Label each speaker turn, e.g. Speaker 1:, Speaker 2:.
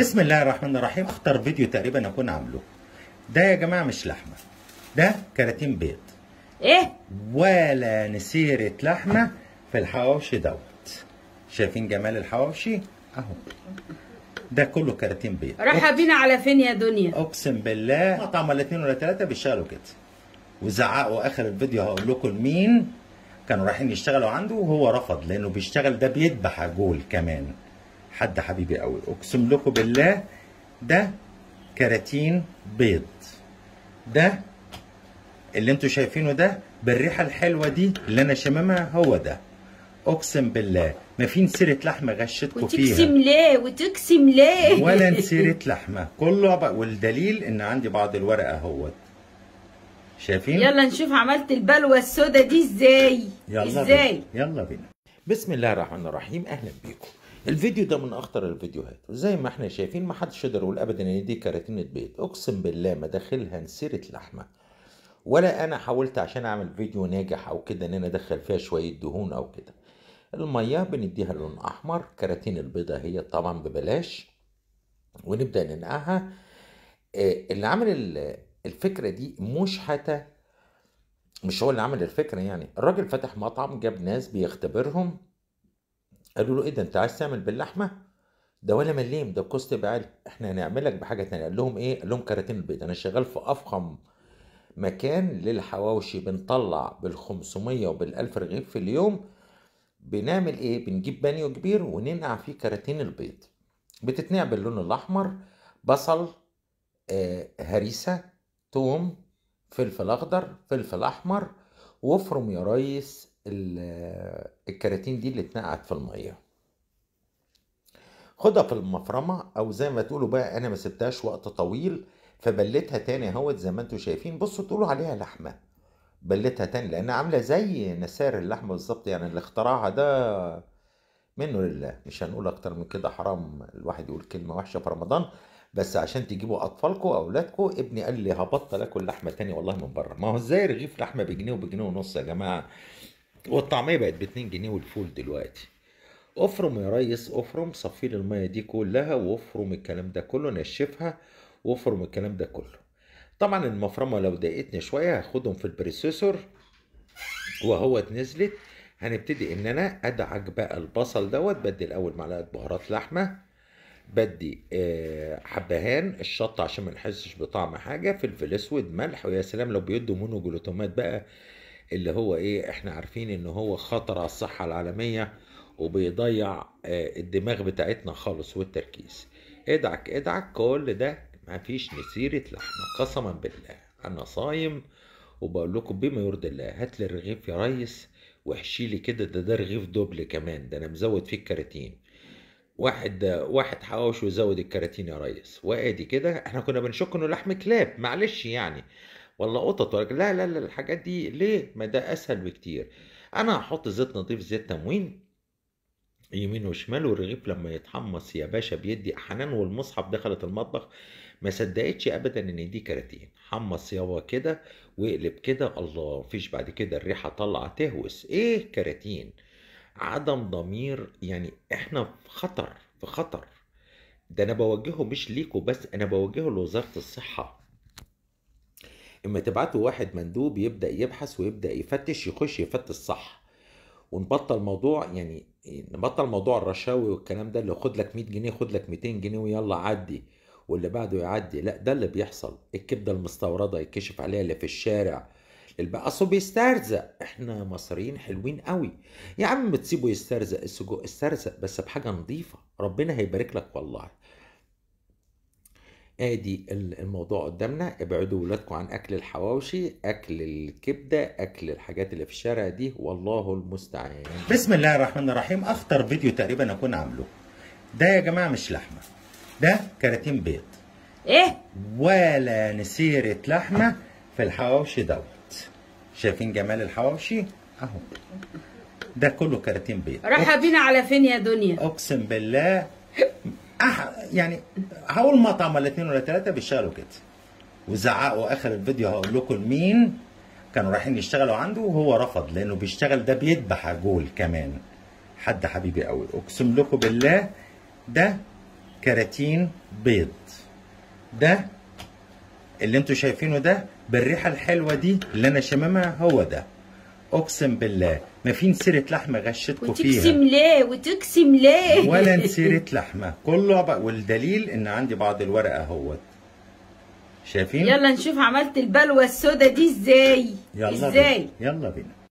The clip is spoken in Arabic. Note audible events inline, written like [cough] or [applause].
Speaker 1: بسم الله الرحمن الرحيم اخطر فيديو تقريبا اكون عامله ده يا جماعه مش لحمه ده كراتين بيض ايه ولا نسيره لحمه في الحواوشي دوت شايفين جمال الحواوشي اهو ده كله كراتين بيض راح بينا على فين يا دنيا اقسم بالله مطعم ولا اتنين ولا تلاته بيشتغلوا كده وزعقوا اخر الفيديو هقول لكم مين كانوا رايحين يشتغلوا عنده وهو رفض لانه بيشتغل ده بيدبح عجول كمان حد حبيبي قوي اقسم لكم بالله ده كراتين بيض ده اللي انتوا شايفينه ده بالريحه الحلوه دي اللي انا شممها هو ده اقسم بالله ما في سيره لحمه غشتكم فيها وتقسم ليه وتقسم ليه ولا سيره لحمه كله بقى والدليل ان عندي بعض الورقه اهوت شايفين يلا نشوف عملت البلوه السوداء دي ازاي يلا ازاي بينا. يلا بينا بسم الله الرحمن الرحيم اهلا بيكم الفيديو ده من اخطر الفيديوهات وزي ما احنا شايفين ما حدش يقدر يقول ابدا ان دي كراتينة بيض اقسم بالله مداخلها نسيره لحمه ولا انا حاولت عشان اعمل فيديو ناجح او كده ان انا ادخل فيها شويه دهون او كده الميه بنديها لون احمر كراتين البيضه هي طبعا ببلاش ونبدا ننقعها آه، اللي عمل الفكره دي مش حتى مش هو اللي عمل الفكره يعني الراجل فتح مطعم جاب ناس بيختبرهم قالوا له ايه ده انت عايز تعمل باللحمه ده ولا مليم ده الكوست يبقى عالي احنا هنعملك بحاجه تانية قال لهم ايه قال لهم كراتين البيض انا شغال في افخم مكان للحواوشي بنطلع بال 500 وبال 1000 رغيف في اليوم بنعمل ايه بنجيب بانيو كبير وننقع فيه كراتين البيض بتتنقع باللون الاحمر بصل آه هريسه توم فلفل اخضر فلفل احمر وافرم يا ريس الكراتين دي اللي اتنقعت في الميه خدها في المفرمه او زي ما تقولوا بقى انا ما سبتهاش وقت طويل فبلتها تاني اهوت زي ما انتم شايفين بصوا تقولوا عليها لحمه بلتها تاني لانها عامله زي نسار اللحمه بالظبط يعني اللي اخترعها ده منه لله مش هنقول اكتر من كده حرام الواحد يقول كلمه وحشه في رمضان بس عشان تجيبوا اطفالكم اولادكم ابني قال لي هبطل اكل لحمه تاني والله من بره ما هو ازاي رغيف لحمه بجنيه وبجنيه ونص يا جماعه والطعميه بقت ب 2 جنيه والفول دلوقتي افرم يا ريس افرم صفي لي الميه دي كلها وافرم الكلام ده كله نشفها وافرم الكلام ده كله طبعا المفرمه لو ضايقتني شويه هاخدهم في البريسيسور وهو نزلت هنبتدي ان انا ادعك بقى البصل دوت بدي الاول معلقه بهارات لحمه بدي آه، حبهان الشطه عشان ما نحسش بطعم حاجه فلفل اسود ملح ويا سلام لو بيدوا مونو جلوتومات بقى اللي هو ايه احنا عارفين ان هو خطر على الصحه العالميه وبيضيع آه، الدماغ بتاعتنا خالص والتركيز ادعك ادعك كل ده مفيش نسيرة لحمة قسما بالله أنا صايم وبقول لكم بما يرضي الله هات لي الرغيف يا ريس واحشي لي كده ده ده رغيف دوبل كمان ده أنا مزود فيه الكراتين واحد واحد حواوش وزود الكراتين يا ريس وادي كده احنا كنا بنشك انه لحم كلاب معلش يعني ولا قطط ولا لا لا لا الحاجات دي ليه ما ده اسهل بكتير انا هحط زيت نظيف زيت تموين يمين وشمال والرغيف لما يتحمص يا باشا بيدي حنان والمصحف دخلت المطبخ ما صدقتش ابدا ان دي كراتين حمص يابا كده واقلب كده الله مفيش بعد كده الريحه طالعه تهوس ايه كراتين عدم ضمير يعني احنا في خطر في خطر ده انا بوجهه مش ليكوا بس انا بوجهه لوزاره الصحه اما تبعتوا واحد مندوب يبدا يبحث ويبدا يفتش يخش يفتش صح ونبطل موضوع يعني نبطل موضوع الرشاوي والكلام ده اللي خد لك 100 جنيه خد لك 200 جنيه ويلا عدي واللي بعده يعدي لا ده اللي بيحصل الكبده المستورده يكشف عليها اللي في الشارع البقى اصله بيسترزق احنا مصريين حلوين قوي يا عم تسيبه يسترزق السجق استرزق بس بحاجه نظيفه ربنا هيبارك لك والله ادي الموضوع قدامنا ابعدوا ولادكم عن اكل الحواوشي اكل الكبده اكل الحاجات اللي في الشارع دي والله المستعان بسم الله الرحمن الرحيم اخطر فيديو تقريبا اكون عامله ده يا جماعه مش لحمه ده كراتين بيض ايه ولا نسيره لحمه في الحواوشي دوت شايفين جمال الحواوشي اهو ده كله كراتين بيض راح بينا على فين يا دنيا اقسم بالله أح... يعني هقول مطعم ولا اثنين ولا ثلاثه بيشتغلوا كده وزعقوا اخر الفيديو هقول لكم مين كانوا رايحين يشتغلوا عنده وهو رفض لانه بيشتغل ده بيذبح عجول كمان حد حبيبي قوي اقسم لكم بالله ده كراتين بيض ده اللي انتم شايفينه ده بالريحه الحلوه دي اللي انا شاممها هو ده اقسم بالله ما في نسيره لحمه غشتكم فيها وتقسم ليه وتقسم ليه ولا نسيره [laughs] لحمه كله بقى والدليل ان عندي بعض الورقه اهوت شايفين يلا نشوف عملت البلوه السودا دي ازاي يلا ازاي بينا. يلا بينا